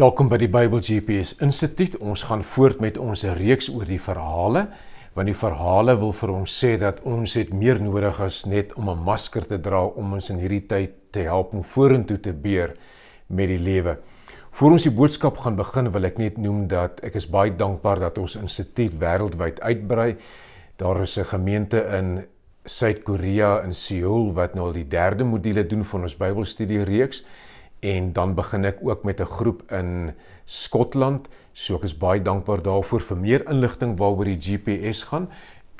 Welkom by die Bybel GPS Instituut. Ons gaan voort met ons reeks oor die verhale, want die verhale wil vir ons sê dat ons het meer nodig as net om 'n masker te dra om ons in hierdie tyd te help om vorentoe te beer met die lewe. Voordat ons die boodskap gaan begin, wil ek net noem dat ek is baie dankbaar dat ons instituut wêreldwyd uitbrei. Daar is 'n gemeente in Suid-Korea in Seoul wat nou al die 3de module doen van ons Bybelstudie reeks en dan begin ek ook met 'n groep in Skotland. So ek is baie dankbaar daarvoor vir meer inligting waaroor die GPS gaan.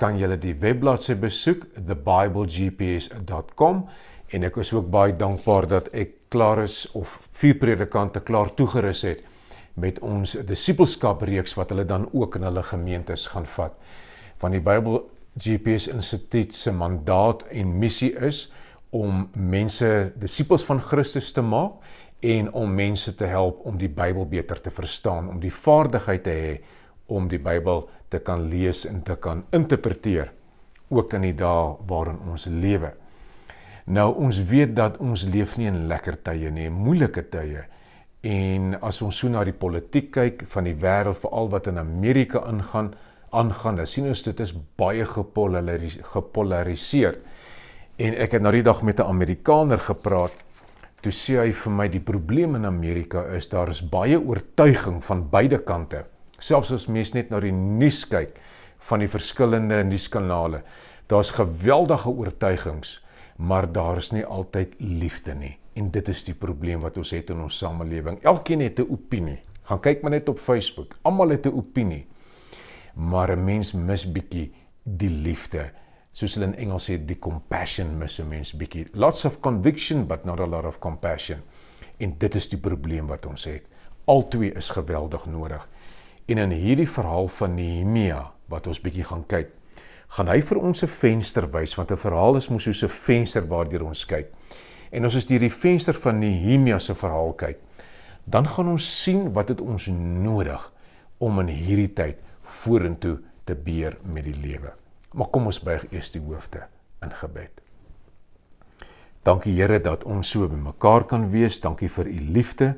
Kan julle die webblad se besoek thebiblegps.com en ek is ook baie dankbaar dat ek klaar is of vier predikante klaar toegerus het met ons disipelskap reeks wat hulle dan ook in hulle gemeentes gaan vat. Van die Bybel GPS Instituut se mandaat en missie is om mense disippels van Christus te maak en om mense te help om die Bybel beter te verstaan, om die vaardigheid te hê om die Bybel te kan lees en te kan interpreteer ook in die dae waarin ons lewe. Nou ons weet dat ons leef nie in lekker tye nie, moeilike tye. En as ons so na die politiek kyk van die wêreld, veral wat in Amerika ingaan, aangaan, dan sien ons dit is baie gepolariseerd. Gepolariseer. En ek het nou die dag met 'n Amerikaner gepraat. Toe sê hy vir my die probleem in Amerika is daar is baie oortuiging van beide kante. Selfs as mens net na die nuus kyk van die verskillende nuuskanale, daar's geweldige oortuigings, maar daar is nie altyd liefde nie. En dit is die probleem wat ons het in ons samelewing. Elkeen het 'n opinie. Gaan kyk maar net op Facebook. Almal het 'n opinie. Maar 'n mens mis bietjie die liefde soos hulle in Engels sê die compassion mis 'n mens bietjie lots of conviction but not a lot of compassion en dit is die probleem wat ons het albei is geweldig nodig en in hierdie verhaal van Nehemia wat ons bietjie gaan kyk gaan hy vir ons 'n venster wys want 'n verhaal is mos soos 'n venster waardeur ons kyk en ons is hierdie venster van Nehemia se verhaal kyk dan gaan ons sien wat het ons nodig om in hierdie tyd vorentoe te beer met die lewe Maar kom ons buig eers die hoofde in gebed. Dankie Here dat ons so by mekaar kan wees. Dankie vir u liefde.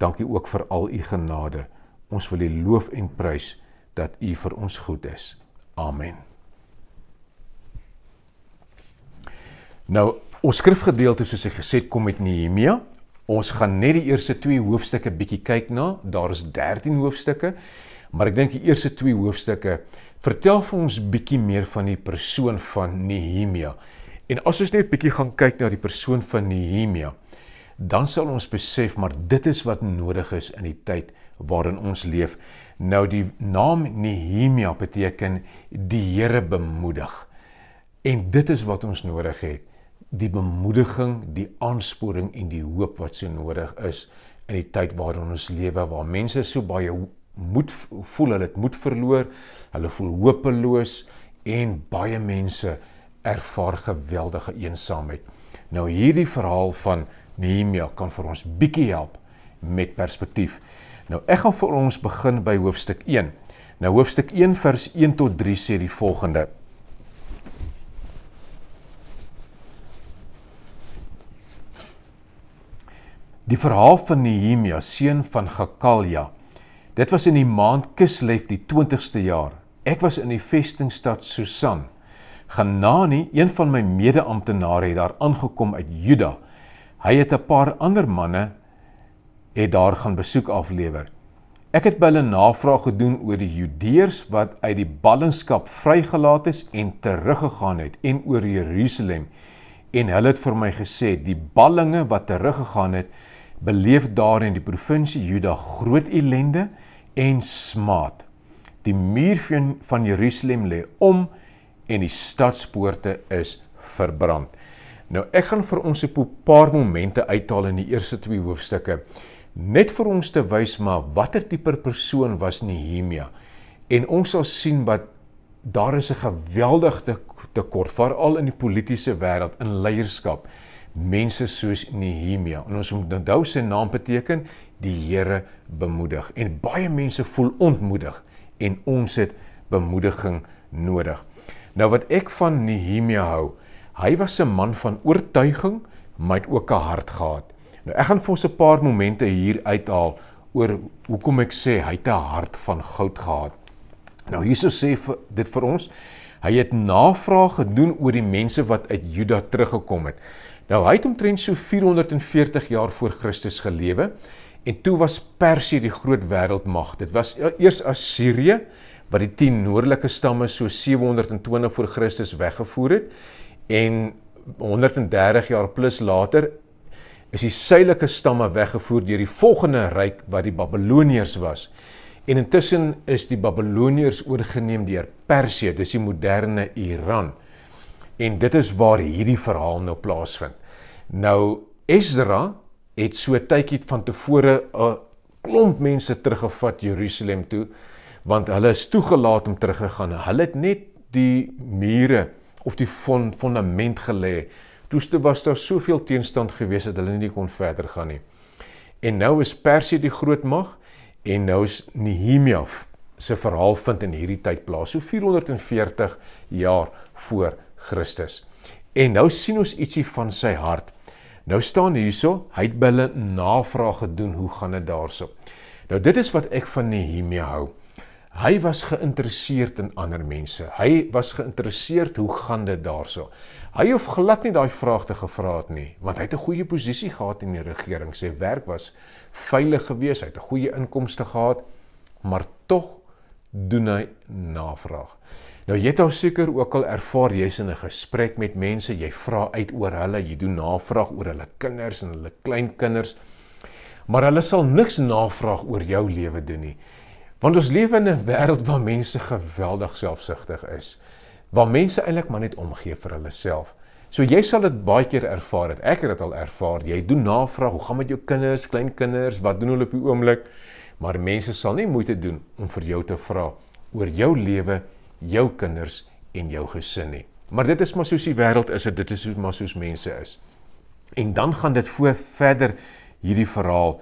Dankie ook vir al u genade. Ons wil u loof en prys dat u vir ons goed is. Amen. Nou, ons skrifgedeelte soos ek gesê het kom met Nehemia. Ons gaan net die eerste 2 hoofstukke bietjie kyk na. Daar is 13 hoofstukke, maar ek dink die eerste 2 hoofstukke Vertel vir ons bietjie meer van die persoon van Nehemia. En as ons net bietjie gaan kyk na die persoon van Nehemia, dan sal ons besef maar dit is wat nodig is in die tyd waarin ons leef. Nou die naam Nehemia beteken die Here bemoedig. En dit is wat ons nodig het. Die bemoediging, die aansporing en die hoop wat se nodig is in die tyd waarin ons lewe waar mense so baie moed voel hulle het moed verloor hulle voel hopeloos en baie mense ervaar geweldige eensaamheid. Nou hierdie verhaal van Nehemia kan vir ons bietjie help met perspektief. Nou ek gaan vir ons begin by hoofstuk 1. Nou hoofstuk 1 vers 1 tot 3 sê die volgende. Die verhaal van Nehemia seun van Gekalia. Dit was in die maand Kislev die 20ste jaar Ek was in die vestingstad Susan. Genani, een van my mede-amptenare het daar aangekom uit Juda. Hy het 'n paar ander manne het daar gaan besoek aflewer. Ek het by hulle navraag gedoen oor die Judeërs wat uit die ballingskap vrygelaat is en teruggegaan het en oor Jerusalem. En hulle het vir my gesê die ballinge wat teruggegaan het, beleef daar in die provinsie Juda groot ellende en smaad. Die muur van Jerusalem lê om en die stadspoorte is verbrand. Nou ek gaan vir ons 'n paar momente uithaal in die eerste twee hoofstukke net vir ons te wys maar watter tipe persoon was Nehemia. En ons sal sien dat daar is 'n geweldige tekort veral in die politieke wêreld in leierskap mense soos Nehemia. En ons moet onthou sy naam beteken die Here bemoedig en baie mense voel ontmoedig en ons het bemoediging nodig. Nou wat ek van Nehemia hou, hy was 'n man van oortuiging, maar het ook 'n hart gehad. Nou ek gaan vir ons 'n paar momente hier uithaal oor hoekom ek sê hy het 'n hart van goud gehad. Nou hierso sê dit vir ons, hy het navraag gedoen oor die mense wat uit Juda teruggekom het. Nou hy het omtrent so 440 jaar voor Christus gelewe En toe was Persie die groot wêreldmag. Dit was e-, eers Assirië wat die 10 noordelike stamme so 720 voor Christus weggevoer het en 130 jaar plus later is die suidelike stamme weggevoer deur die volgende ryk wat die Babiloniërs was. En intussen is die Babiloniërs oorgeneem deur Persië, dis die moderne Iran. En dit is waar hierdie verhaal nou plaasvind. Nou Ezra het so tydjie van tevore 'n klomp mense teruggevat Jerusalem toe want hulle is toegelaat om terug te gaan. Hulle het net die mure of die fondament gelê. Toeste was daar soveel teenstand gewees dat hulle nie kon verder gaan nie. En nou is Persie die groot mag en nou is Nehemia se verhaal vind in hierdie tyd plaas, so 440 jaar voor Christus. En nou sien ons ietsie van sy hart. Nou staan hierso, hy het hulle navraag gedoen, hoe gaan dit daarso? Nou dit is wat ek van Nehemia hou. Hy was geïnteresseerd in ander mense. Hy was geïnteresseerd hoe gaan dit daarso. Hy hoef glad nie daai vraag te gevra het nie, want hy het 'n goeie posisie gehad in die regering. Sy werk was veilig geweest, hy het 'n goeie inkomste gehad, maar tog doen hy navraag. Nou jy het al seker ook al ervaar jy's in 'n gesprek met mense, jy vra uit oor hulle, jy doen navraag oor hulle kinders en hulle kleinkinders. Maar hulle sal niks navraag oor jou lewe doen nie. Want ons leef in 'n wêreld waar mense geweldig selfsugtig is. Waar mense eintlik maar net omgee vir hulle self. So jy sal dit baie keer ervaar het. Ek het dit al ervaar. Jy doen navraag, hoe gaan met jou kinders, kleinkinders, wat doen hulle op die oomblik? Maar mense sal nie moeite doen om vir jou te vra oor jou lewe nie jou kinders en jou gesin nie. Maar dit is maar soos die wêreld is, dit is hoe maar soos mense is. En dan gaan dit voor verder hierdie verhaal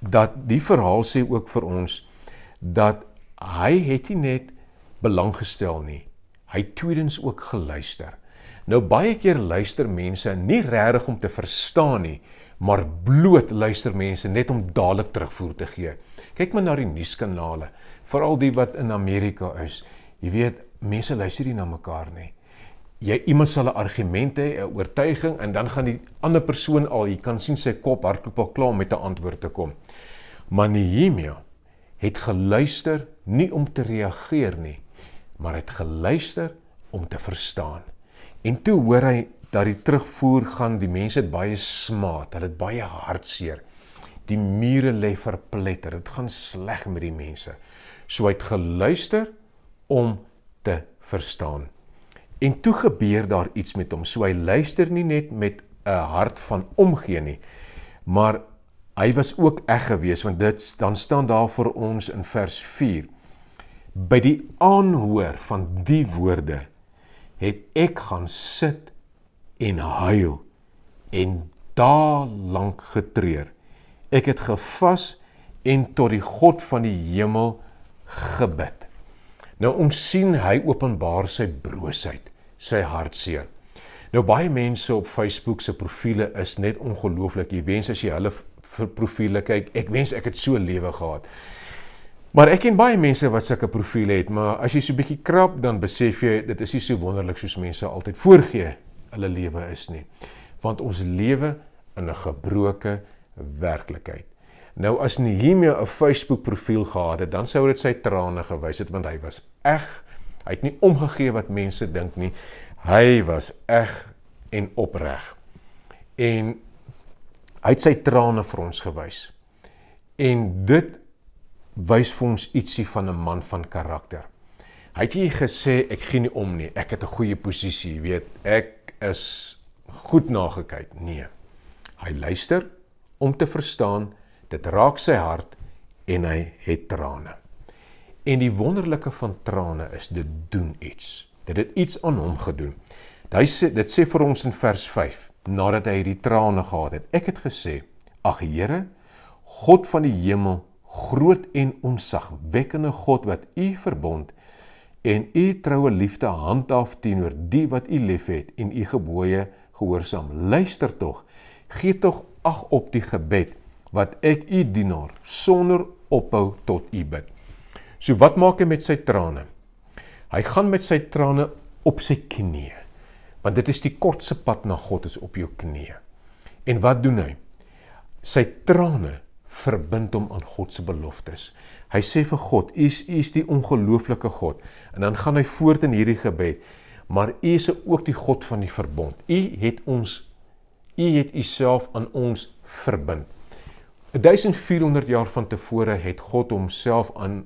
dat die verhaal sê ook vir ons dat hy het nie net belang gestel nie. Hy tweedens ook geluister. Nou baie keer luister mense nie regtig om te verstaan nie, maar bloot luister mense net om dadelik terugvoer te gee. Kyk maar na die nuuskanale, veral die wat in Amerika is. Jy weet, mense luister nie na mekaar nie. Jy iemand sal 'n argument hê, 'n oortuiging en dan gaan die ander persoon al, jy kan sien sy kop hardloop al klaar om met 'n antwoord te kom. Maar Nehemia het geluister nie om te reageer nie, maar het geluister om te verstaan. En toe hoor hy dat die terugvoer gaan, die mense het baie smaat, hulle het baie hartseer. Die mure lê verpletter. Dit gaan sleg met die mense. So hy het geluister om te verstaan. En toe gebeur daar iets met hom. So hy luister nie net met 'n hart van omgee nie, maar hy was ook eg geweest want dit dan staan daar vir ons in vers 4. By die aanhoor van die woorde het ek gaan sit en huil en daar lank getreur. Ek het gevas en tot die God van die hemel gebid. Nou ons sien hy openbaar sy broosheid, sy hartseer. Nou baie mense op Facebook se profile is net ongelooflik. Jy wens as jy hulle profiele kyk, ek wens ek het so lewe gehad. Maar ek ken baie mense wat sulke profile het, maar as jy so 'n bietjie krap dan besef jy dit is nie so wonderlik soos mense altyd voorgee hulle lewe is nie. Want ons lewe in 'n gebroke werklikheid. Nou as Nehemia 'n Facebook profiel gehad het, dan sou dit sy trane gewys het want hy was eg. Hy het nie omgegee wat mense dink nie. Hy was eg en opreg. En hy het sy trane vir ons gewys. En dit wys vir ons ietsie van 'n man van karakter. Hy het jy gesê ek gee nie om nie. Ek het 'n goeie posisie, weet. Ek is goed nagekyk. Nee. Hy luister om te verstaan dit raak sy hart en hy het trane. En die wonderlike van trane is dit doen iets. Dit het iets aan hom gedoen. Hy sê dit sê vir ons in vers 5 nadat hy hierdie trane gehad het. Ek het gesê: "Ag Here, God van die hemel, groot en onsagwekkende God wat U verbond en U troue liefde handhaaf teenoor die wat U liefhet en U gebooie gehoorsaam. Luister tog, gee tog ag op die gebed wat ek u dienaar sonder ophou tot u bid. So wat maak hy met sy trane? Hy gaan met sy trane op sy knieë. Want dit is die kortste pad na God is op jou knieë. En wat doen hy? Sy trane verbind hom aan God se beloftes. Hy sê vir God, "U is, is die ongelooflike God." En dan gaan hy voort in hierdie gebed, "Maar U is ook die God van die verbond. U het ons U het Uself aan ons verbind." 1400 jaar van tevore het God homself aan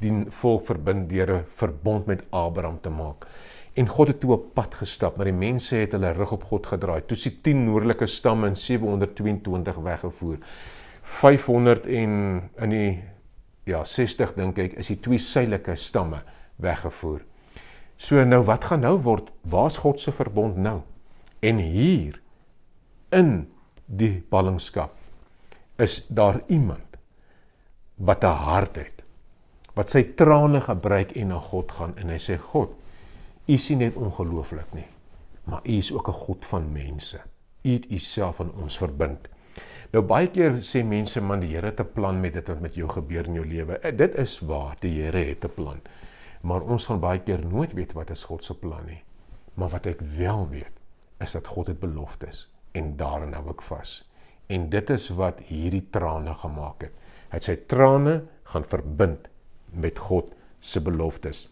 die volk verbind deur 'n verbond met Abraham te maak. En God het toe op pad gestap, maar die mense het hulle rug op God gedraai. Toe sien 10 noordelike stamme in 722 weggevoer. 500 en in die ja, 60 dink ek is die twee suidelike stamme weggevoer. So nou wat gaan nou word? Waar's God se verbond nou? En hier in die ballingskap is daar iemand wat 'n hart het wat sy trane gebruik en na God gaan en hy sê God u sien net ongelooflik nie maar u is ook 'n God van mense u het u self aan ons verbind nou baie keer sê mense man die Here het 'n plan met dit wat met jou gebeur in jou lewe eh, dit is waar die Here het 'n plan maar ons gaan baie keer nooit weet wat is God se plan nie maar wat ek wel weet is dat God het beloftes en daarin hou ek vas en dit is wat hierdie trane gemaak het. Hy sê trane gaan verbind met God se beloftes.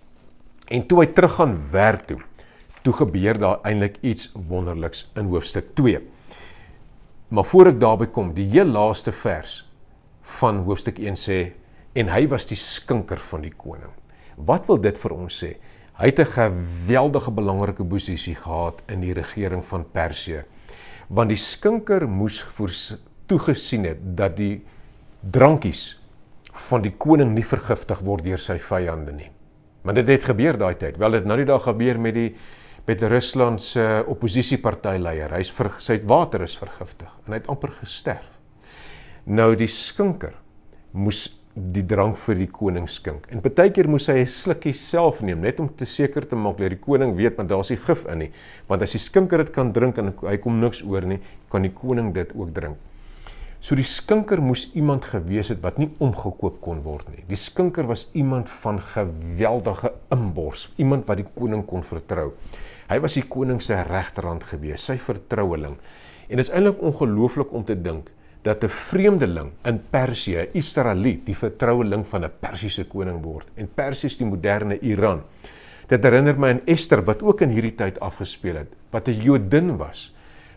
En toe hy terug gaan werk toe, toe gebeur daar eintlik iets wonderliks in hoofstuk 2. Maar voor ek daarby kom, die heel laaste vers van hoofstuk 1 sê en hy was die skinker van die koning. Wat wil dit vir ons sê? Hy het 'n geweldige belangrike posisie gehad in die regering van Persië want die skinker moes toegesien het dat die drankies van die koning nie vergiftig word deur sy vyande nie. Maar dit het gebeur daai tyd. Wel dit nou die dag gebeur met die met Rusland se oppositiepartyleier. Hy's vir sy water is vergiftig en hy het amper gesterf. Nou die skinker moes die drank vir die koning skink. En baie keer moes hy 'n slukkie self neem net om te seker te maak dat die koning weet want daar's nie gif in nie. Want as die skinker dit kan drink en hy kom niks oor nie, kan die koning dit ook drink. So die skinker moes iemand gewees het wat nie omgekoop kon word nie. Die skinker was iemand van geweldige inbors, iemand wat die koning kon vertrou. Hy was die koning se regterhand gewees, sy vertroueling. En dit is eintlik ongelooflik om te dink dat 'n vreemdeling in Persië, Israeliet, die vertroueling van 'n Persiese koning word en Persië is die moderne Iran. Dit herinner my aan Ester wat ook in hierdie tyd afgespeel het, wat 'n Jodin was,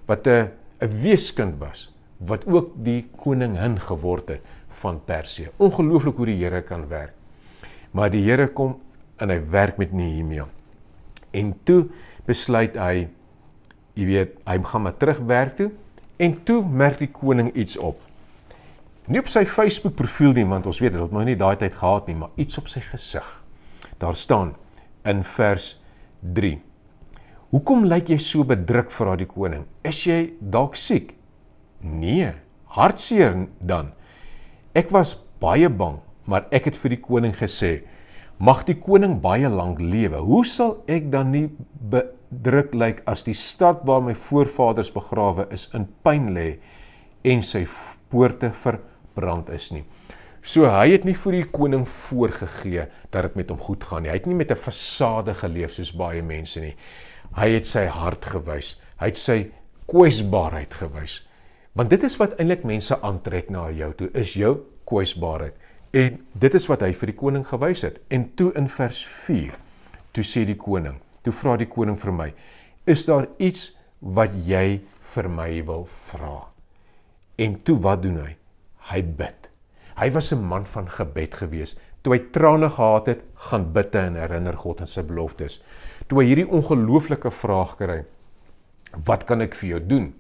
wat 'n 'n weeskind was wat ook die koningin geword het van Persië. Ongelooflik hoe die Here kan werk. Maar die Here kom en hy werk met Nehemia. En toe besluit hy, jy weet, hy gaan maar terug werk toe En toe merk die koning iets op. Nie op sy Facebook profiel nie, want ons weet dit het nog nie daai tyd gehad nie, maar iets op sy gesig. Daar staan in vers 3. Hoekom lyk jy so bedruk vir daai koning? Is jy dalk siek? Nee, hartseer dan. Ek was baie bang, maar ek het vir die koning gesê mag die koning baie lank lewe. Hoe sal ek dan nie bedruk lyk as die stad waar my voorvaders begrawe is in pyn lê en sy poorte verbrand is nie. So hy het nie vir die koning voorgegee dat dit met hom goed gaan nie. Hy het nie met 'n fasade geleef soos baie mense nie. Hy het sy hart gewys. Hy het sy kwesbaarheid gewys. Want dit is wat eintlik mense aantrek na jou toe, is jou kwesbaarheid. En dit is wat hy vir die koning gewys het. En toe in vers 4, toe sê die koning, toe vra die koning vir my, is daar iets wat jy vir my wil vra? En toe wat doen hy? Hy bid. Hy was 'n man van gebed gewees. Toe hy trane gehad het, gaan bid en herinner God aan sy beloftes. Toe hy hierdie ongelooflike vraag kry, wat kan ek vir jou doen?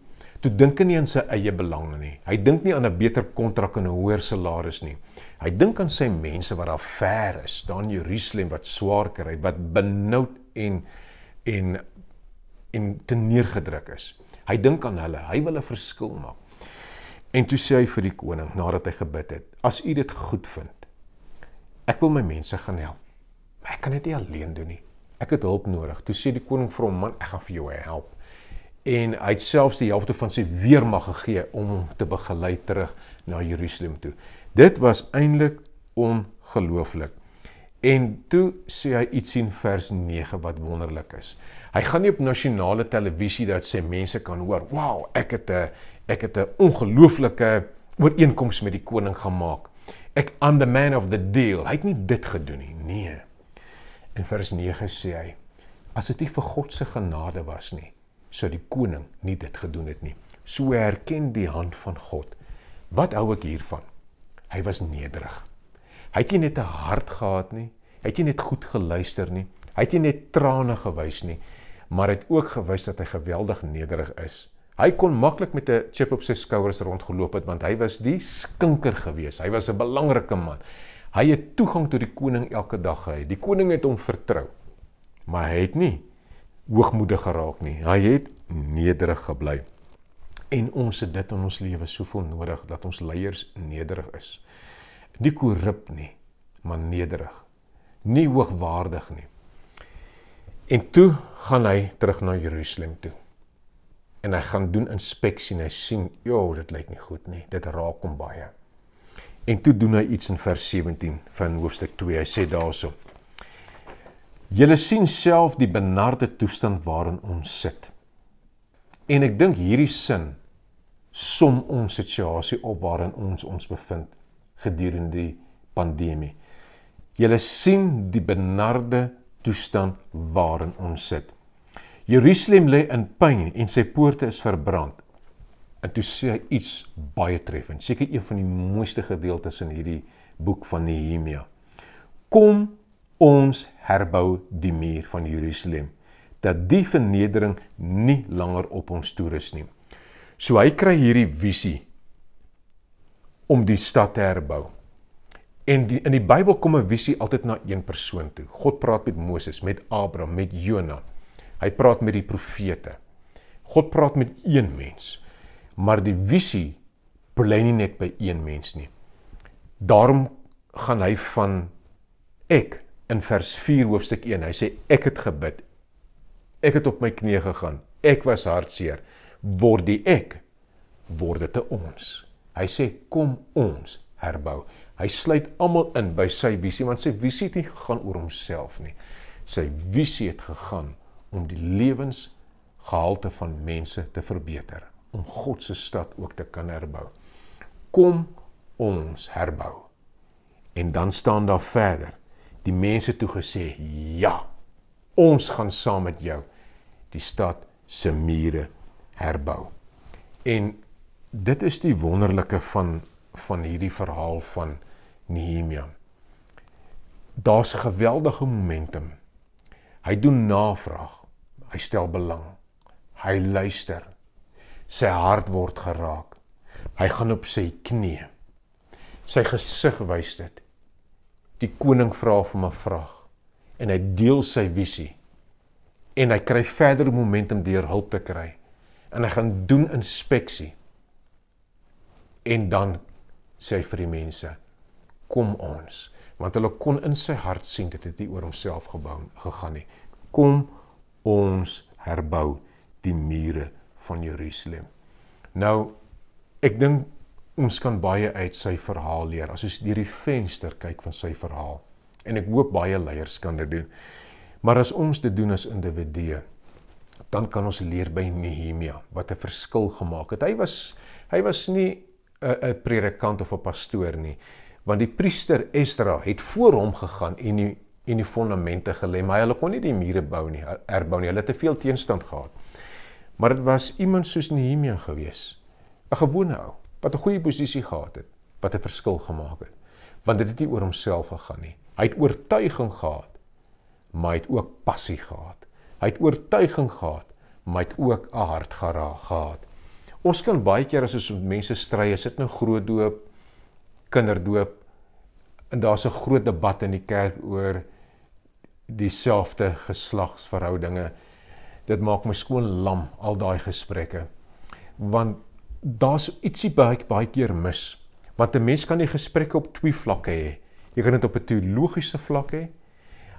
toe dink hy nie aan sy eie belang nie. Hy dink nie aan 'n beter kontrak en 'n hoër salaris nie. Hy dink aan sy mense wat daar ver is, daar in Jerusalem wat swaar kry, wat benoud en en en te neergedruk is. Hy dink aan hulle, hy wil 'n verskil maak. En toe sê hy vir die koning nadat hy gebid het: "As u dit goed vind, ek wil my mense gaan help. Maar ek kan dit nie alleen doen nie. Ek het hulp nodig." Toe sê die koning vir hom: "Man, ek gaan vir jou help." en hy het selfs die helfte van sy weermag gegee om hom te begelei terug na Jerusalem toe. Dit was eintlik ongelooflik. En toe sê hy iets in vers 9 wat wonderlik is. Hy gaan nie op nasionale televisie dat sê mense kan hoor, "Wow, ek het 'n ek het 'n ongelooflike ooreenkoms met die koning gemaak. Ek I'm the man of the deal." Hy het nie dit gedoen nie. Nee. In vers 9 sê hy: "As dit nie vir God se genade was nie, sou die koning nie dit gedoen het nie. So herken die hand van God. Wat hou ek hiervan? Hy was nederig. Hy het nie net 'n hart gehad nie. Hy het nie net goed geluister nie. Hy het nie net trane gewys nie, maar het ook gewys dat hy geweldig nederig is. Hy kon maklik met 'n chip op sy skouers rondgeloop het want hy was die skinker gewees. Hy was 'n belangrike man. Hy het toegang tot die koning elke dag gehad. Die koning het hom vertrou. Maar hy het nie hoogmoedig geraak nie. Hy het nederig gebly. En ons het dit in ons lewe soveel nodig dat ons leiers nederig is. Nie korrup nie, maar nederig. Nie hoogwaardig nie. En toe gaan hy terug na Jerusalem toe. En hy gaan doen inspeksie en hy sien, "Jo, dit lyk nie goed nie. Dit raak hom baie." En toe doen hy iets in vers 17 van hoofstuk 2. Hy sê daaroop: so, Julle sien self die benarde toestand waarin ons sit. En ek dink hierdie sin som ons situasie op waarin ons ons bevind gedurende die pandemie. Julle sien die benarde toestand waarin ons sit. Jerusalem lê in pyn en sy poorte is verbrand. En toe sê hy iets baie treffend, seker een van die mooiste gedeeltes in hierdie boek van Nehemia. Kom ons herbou die muur van Jerusalem dat die vernedering nie langer op ons toerus nie. So hy kry hierdie visie om die stad te herbou. En die, in die Bybel kom 'n visie altyd na een persoon toe. God praat met Moses, met Abraham, met Jona. Hy praat met die profete. God praat met een mens. Maar die visie bly nie net by een mens nie. Daarom gaan hy van ek in vers 4 hoofstuk 1. Hy sê ek het gebid. Ek het op my knieë gegaan. Ek was hartseer. Word die ek word dit te ons. Hy sê kom ons herbou. Hy sluit almal in by sy visie want sy visie het nie gegaan oor homself nie. Sy visie het gegaan om die lewensgehalte van mense te verbeter, om God se stad ook te kan herbou. Kom ons herbou. En dan staan daar verder die mense toe gesê: "Ja, ons gaan saam met jou die stad se mure herbou." En dit is die wonderlike van van hierdie verhaal van Nehemia. Daar's 'n geweldige momentum. Hy doen navraag. Hy stel belang. Hy luister. Sy hart word geraak. Hy gaan op sy knieë. Sy gesig wys dit die koning vra vir 'n vraag en hy deel sy visie en hy kry verder momentum deur hulp te kry en hy gaan doen inspeksie en dan sê hy vir die mense kom ons want hulle kon in sy hart sien dit het nie oor homself gebou gegaan nie kom ons herbou die mure van Jerusalem nou ek dink ons kan baie uit sy verhaal leer as ons deur die venster kyk van sy verhaal. En ek hoop baie leiers kan dit doen. Maar as ons dit doen as individue, dan kan ons leer by Nehemia wat 'n verskil gemaak het. Hy was hy was nie 'n predikant of 'n pastoor nie, want die priester Esdra het voor hom gegaan en die en die fondamente gelê, maar hulle kon nie die mure bou nie, herbou nie. Hulle het te veel teenstand gehad. Maar dit was iemand soos Nehemia gewees. 'n Gewone ou wat 'n goeie posisie gehad het, wat 'n verskil gemaak het. Want dit het nie oor homself gegaan nie. Hy het oortuiging gehad, maar hy het ook passie gehad. Hy het oortuiging gehad, maar hy het ook 'n hart gehad. Ons kan baie keer as ons met mense stry, is dit nou groot doop, kinderdoop, en daar's 'n groot debat in die kerk oor dieselfde geslagsverhoudinge. Dit maak my skoon lam al daai gesprekke. Want daar's ietsie baie baie keer mis. Want 'n mens kan die gesprekke op twee vlakke hê. Jy kan dit op 'n teologiese vlak hê,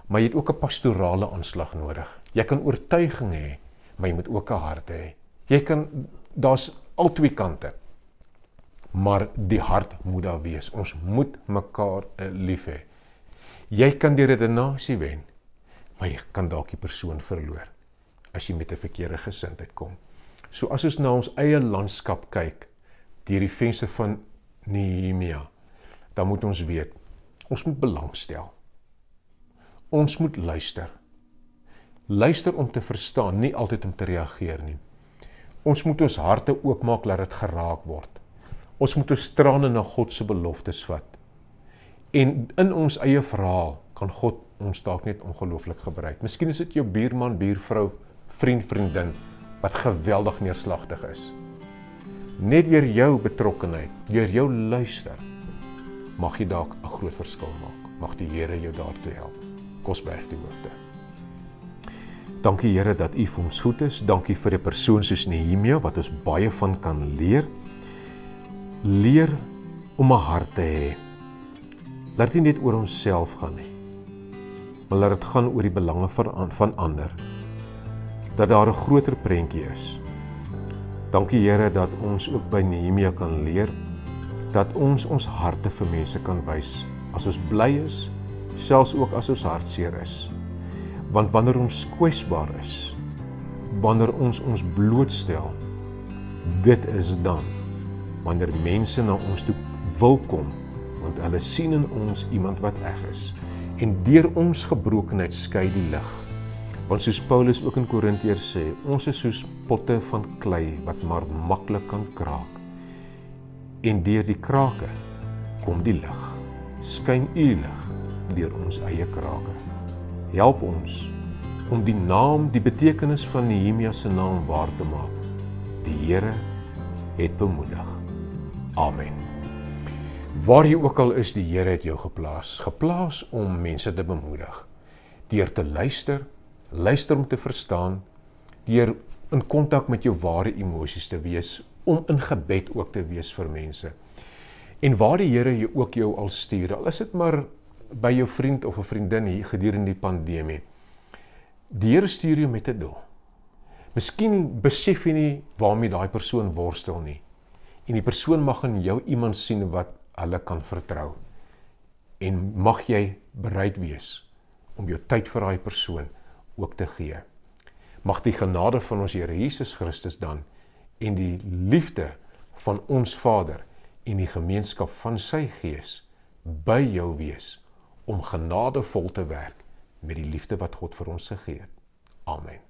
maar jy het ook 'n pastorale aanslag nodig. Jy kan oortuiging hê, maar jy moet ook 'n hart hê. Jy kan daar's al twee kante. Maar die hart moet daar wees. Ons moet mekaar eh, lief hê. Jy kan die redenasie wen, maar jy kan dalk die persoon verloor as jy met 'n verkeerde gesindheid kom. So as ons na ons eie landskap kyk deur die venster van Nehemia, dan moet ons weet, ons moet belangstel. Ons moet luister. Luister om te verstaan, nie altyd om te reageer nie. Ons moet ons harte oopmaak dat dit geraak word. Ons moet ons trane na God se beloftes vat. En in ons eie verhaal kan God ons dalk net ongelooflik gebruik. Miskien is dit jou buurman, buurvrou, vriend, vriendin wat geweldig neerslagtig is. Net deur jou betrokkeheid, deur jou luister, mag jy dalk 'n groot verskil maak. Mag die Here jou daartoe help. Kosberg die hoofde. Dankie Here dat U vir ons goed is. Dankie vir 'n persoon soos Nehemia wat ons baie van kan leer. Leer om 'n hart te hê. Laat dit nie net oor homself gaan nie. Maar laat dit gaan oor die belange van van ander dat daar 'n groter prentjie is. Dankie Here dat ons ook by Nehemia kan leer dat ons ons harte vir mense kan wys as ons bly is, selfs ook as ons hartseer is. Want wanneer ons kwesbaar is, wanneer ons ons blootstel, dit is dan wanneer mense na ons toe wil kom want hulle sien in ons iemand wat reg is en deur ons gebrokenheid skei die lig. Want soos Paulus ook in Korintiërs sê, ons is soos potte van klei wat maar maklik kan kraak. En deur die krake kom die lig. Skyn U lig deur ons eie krake. Help ons om die naam, die betekenis van Nehemia se naam waar te maak. Die Here het bemoedig. Amen. Waar jy ook al is, die Here het jou geplaas, geplaas om mense te bemoedig deur te luister luister om te verstaan deur in kontak met jou ware emosies te wees om in gebed ook te wees vir mense. En waar die Here jou ook jou al stuur, al is dit maar by jou vriend of 'n vriendin hier gedurende die pandemie. Die Here stuur jou met 'n doel. Miskien besef jy nie waarmee daai persoon worstel nie. En die persoon mag in jou iemand sien wat hulle kan vertrou. En mag jy bereid wees om jou tyd vir daai persoon ook te gee. Mag die genade van ons Here Jesus Christus dan en die liefde van ons Vader en die gemeenskap van sy Gees by jou wees om genadevol te werk met die liefde wat God vir ons gegee het. Amen.